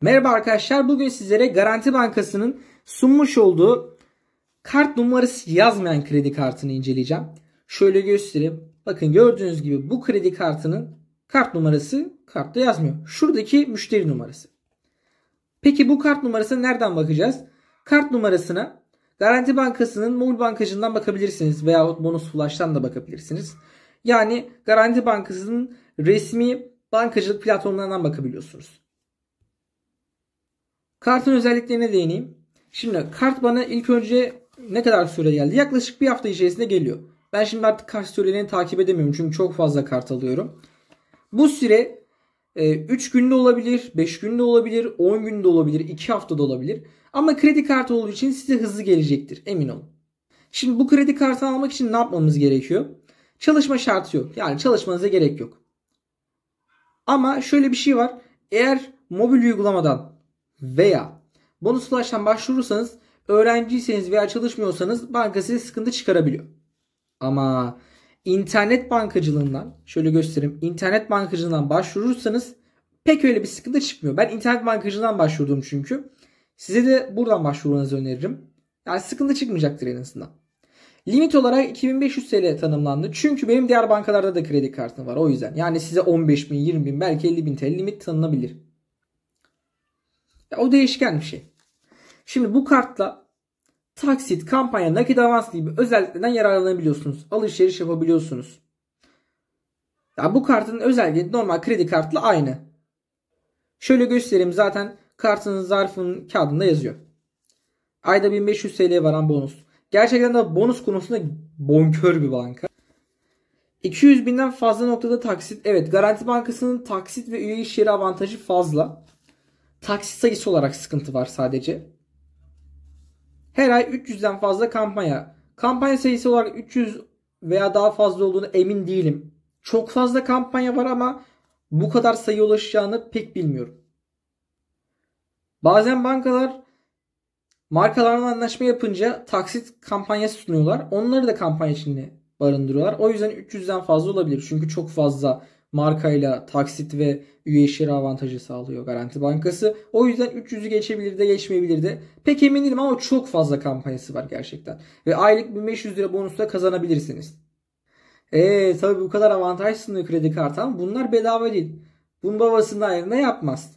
Merhaba arkadaşlar. Bugün sizlere Garanti Bankası'nın sunmuş olduğu kart numarası yazmayan kredi kartını inceleyeceğim. Şöyle göstereyim. Bakın gördüğünüz gibi bu kredi kartının kart numarası kartta yazmıyor. Şuradaki müşteri numarası. Peki bu kart numarasına nereden bakacağız? Kart numarasına Garanti Bankası'nın mobil bankacından bakabilirsiniz veya bonus flash'tan da bakabilirsiniz. Yani Garanti Bankası'nın resmi bankacılık platformlarından bakabiliyorsunuz. Kartın özelliklerine değineyim. Şimdi kart bana ilk önce ne kadar süre geldi? Yaklaşık bir hafta içerisinde geliyor. Ben şimdi artık kart sürelerini takip edemiyorum. Çünkü çok fazla kart alıyorum. Bu süre 3 e, günde olabilir, 5 günde olabilir, 10 günde olabilir, 2 haftada olabilir. Ama kredi kartı olduğu için size hızlı gelecektir. Emin olun. Şimdi bu kredi kartını almak için ne yapmamız gerekiyor? Çalışma şartı yok. Yani çalışmanıza gerek yok. Ama şöyle bir şey var. Eğer mobil uygulamadan veya bonus flash'tan başvurursanız öğrenciyseniz veya çalışmıyorsanız banka size sıkıntı çıkarabiliyor. Ama internet bankacılığından şöyle göstereyim. internet bankacılığından başvurursanız pek öyle bir sıkıntı çıkmıyor. Ben internet bankacılığından başvurdum çünkü. Size de buradan başvurmanızı öneririm. Yani sıkıntı çıkmayacaktır en azından. Limit olarak 2500 TL tanımlandı. Çünkü benim diğer bankalarda da kredi kartım var o yüzden. Yani size 15 bin, 20 bin belki 50 bin TL limit tanınabilir o değişken bir şey. Şimdi bu kartla taksit, kampanya, nakit avans gibi özelliklerden yararlanabiliyorsunuz. Alışveriş yapabiliyorsunuz. Ya bu kartın özelliği normal kredi kartla aynı. Şöyle göstereyim zaten kartının zarfının kağıdında yazıyor. Ayda 1500 TL varan bonus. Gerçekten de bonus konusunda bonkör bir banka. 200 binden fazla noktada taksit. Evet Garanti Bankası'nın taksit ve üye iş yeri avantajı fazla. Taksi sayısı olarak sıkıntı var sadece. Her ay 300'den fazla kampanya. Kampanya sayısı olarak 300 veya daha fazla olduğunu emin değilim. Çok fazla kampanya var ama bu kadar sayı ulaşacağını pek bilmiyorum. Bazen bankalar markalarla anlaşma yapınca taksit kampanyası sunuyorlar. Onları da kampanya içinde barındırıyorlar. O yüzden 300'den fazla olabilir. Çünkü çok fazla markayla taksit ve üye işleri avantajı sağlıyor Garanti Bankası. O yüzden 300'ü geçebilir de geçmeyebilir de. Pek emin değilim ama çok fazla kampanyası var gerçekten. Ve aylık 1500 lira bonus da kazanabilirsiniz. Eee tabi bu kadar avantaj sunuyor kredi kartı ama bunlar bedava değil. Bunun babasının ayrında yapmaz.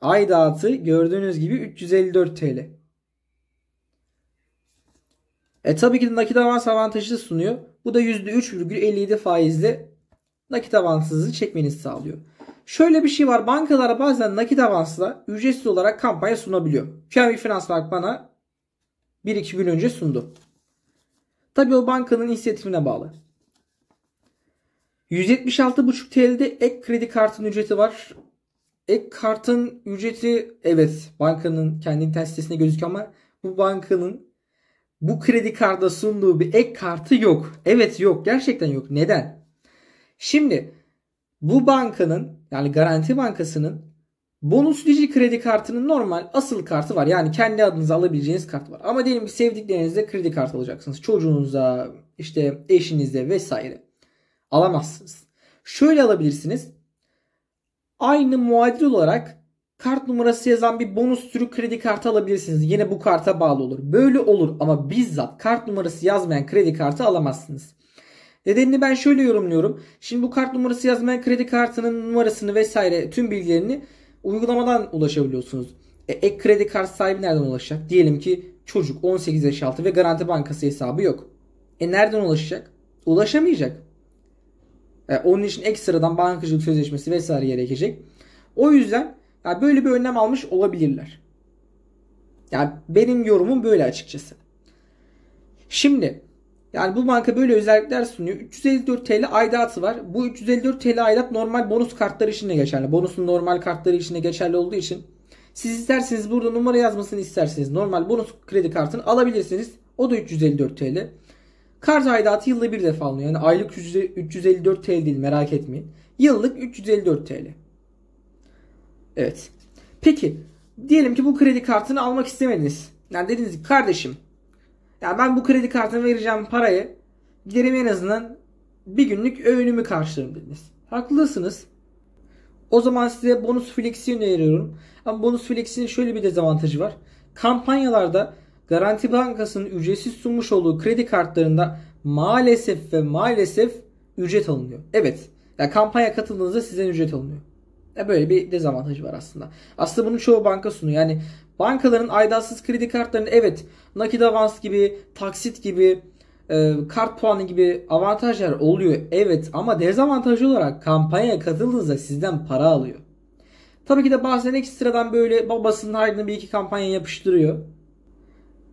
Aidatı gördüğünüz gibi 354 TL. E tabii ki de nakit avans avantajı sunuyor. Bu da %3,57 faizli nakit avansınızı çekmenizi sağlıyor. Şöyle bir şey var. Bankalara bazen nakit avansla ücretsiz olarak kampanya sunabiliyor. Xiaomi Finansbank bana 1-2 gün önce sundu. Tabii o bankanın inisiyatifine bağlı. 176,5 TL'de ek kredi kartının ücreti var. Ek kartın ücreti evet bankanın kendi internet sitesinde gözüküyor ama bu bankanın bu kredi karda sunduğu bir ek kartı yok. Evet yok gerçekten yok. Neden? Şimdi bu bankanın yani Garanti Bankası'nın bonuslucu kredi kartının normal asıl kartı var. Yani kendi adınıza alabileceğiniz kart var. Ama diyelim ki sevdiklerinizle kredi kartı alacaksınız. Çocuğunuza, işte eşinizle vesaire. Alamazsınız. Şöyle alabilirsiniz. Aynı muadil olarak kart numarası yazan bir bonus türü kredi kartı alabilirsiniz. Yine bu karta bağlı olur. Böyle olur ama bizzat kart numarası yazmayan kredi kartı alamazsınız. Nedenini ben şöyle yorumluyorum. Şimdi bu kart numarası yazmaya kredi kartının numarasını vesaire tüm bilgilerini uygulamadan ulaşabiliyorsunuz. E, ek kredi kart sahibi nereden ulaşacak? Diyelim ki çocuk 18 yaş altı ve Garanti Bankası hesabı yok. E nereden ulaşacak? Ulaşamayacak. E, onun için ekstradan bankacılık sözleşmesi vesaire gerekecek. O yüzden yani böyle bir önlem almış olabilirler. Yani benim yorumum böyle açıkçası. Şimdi yani bu banka böyle özellikler sunuyor. 354 TL aidatı var. Bu 354 TL aidat normal bonus kartları için de geçerli. Bonusun normal kartları için de geçerli olduğu için siz isterseniz burada numara yazmasını isterseniz normal bonus kredi kartını alabilirsiniz. O da 354 TL. Kart aidatı yılda bir defa alınıyor. Yani aylık 354 TL değil merak etmeyin. Yıllık 354 TL. Evet. Peki diyelim ki bu kredi kartını almak istemediniz. Yani dediniz ki kardeşim ya ben bu kredi kartına vereceğim parayı giderim en azından bir günlük öğünümü karşılarım dediniz. Haklısınız. O zaman size bonus flexi öneriyorum. Ama bonus flexinin şöyle bir dezavantajı var. Kampanyalarda Garanti Bankası'nın ücretsiz sunmuş olduğu kredi kartlarında maalesef ve maalesef ücret alınıyor. Evet. Yani kampanya katıldığınızda sizden ücret alınıyor. E böyle bir dezavantaj var aslında. Aslında bunu çoğu banka sunuyor. Yani bankaların aidatsız kredi kartlarını evet nakit avans gibi, taksit gibi, e, kart puanı gibi avantajlar oluyor. Evet ama dezavantaj olarak kampanyaya katıldığınızda sizden para alıyor. Tabii ki de bazen ekstradan böyle babasının ardına bir iki kampanya yapıştırıyor.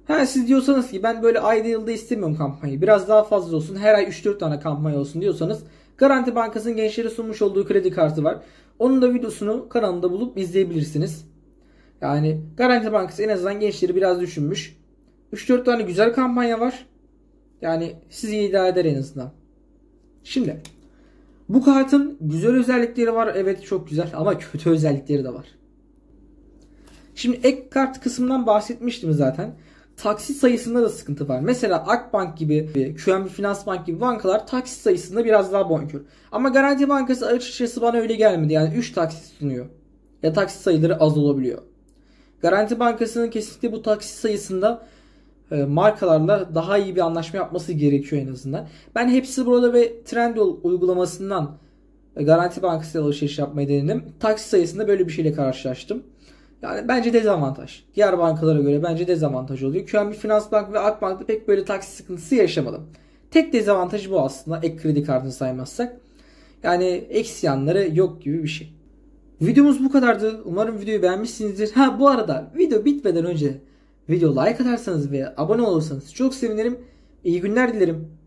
Ha siz diyorsanız ki ben böyle ayda yılda istemiyorum kampanyayı. Biraz daha fazla olsun. Her ay 3-4 tane kampanya olsun diyorsanız Garanti Bankası'nın gençlere sunmuş olduğu kredi kartı var. Onun da videosunu kanalımda bulup izleyebilirsiniz. Yani Garanti Bankası en azından gençleri biraz düşünmüş. 3-4 tane güzel kampanya var. Yani sizi idare eder en azından. Şimdi bu kartın güzel özellikleri var. Evet çok güzel ama kötü özellikleri de var. Şimdi ek kart kısmından bahsetmiştim zaten taksit sayısında da sıkıntı var. Mesela Akbank gibi, QNB Finansbank gibi bankalar taksit sayısında biraz daha bonkör. Ama Garanti Bankası açıkçası bana öyle gelmedi. Yani 3 taksit sunuyor. Ya taksit sayıları az olabiliyor. Garanti Bankası'nın kesinlikle bu taksit sayısında e, markalarla daha iyi bir anlaşma yapması gerekiyor en azından. Ben hepsi burada ve Trendyol uygulamasından e, Garanti Bankası ile alışveriş yapmayı denedim. Taksi sayısında böyle bir şeyle karşılaştım. Yani bence dezavantaj. Diğer bankalara göre bence dezavantaj oluyor. QNB Finans Bank ve Akbank'ta pek böyle taksi sıkıntısı yaşamadım. Tek dezavantajı bu aslında ek kredi kartını saymazsak. Yani eksi yanları yok gibi bir şey. Videomuz bu kadardı. Umarım videoyu beğenmişsinizdir. Ha bu arada video bitmeden önce video like atarsanız ve abone olursanız çok sevinirim. İyi günler dilerim.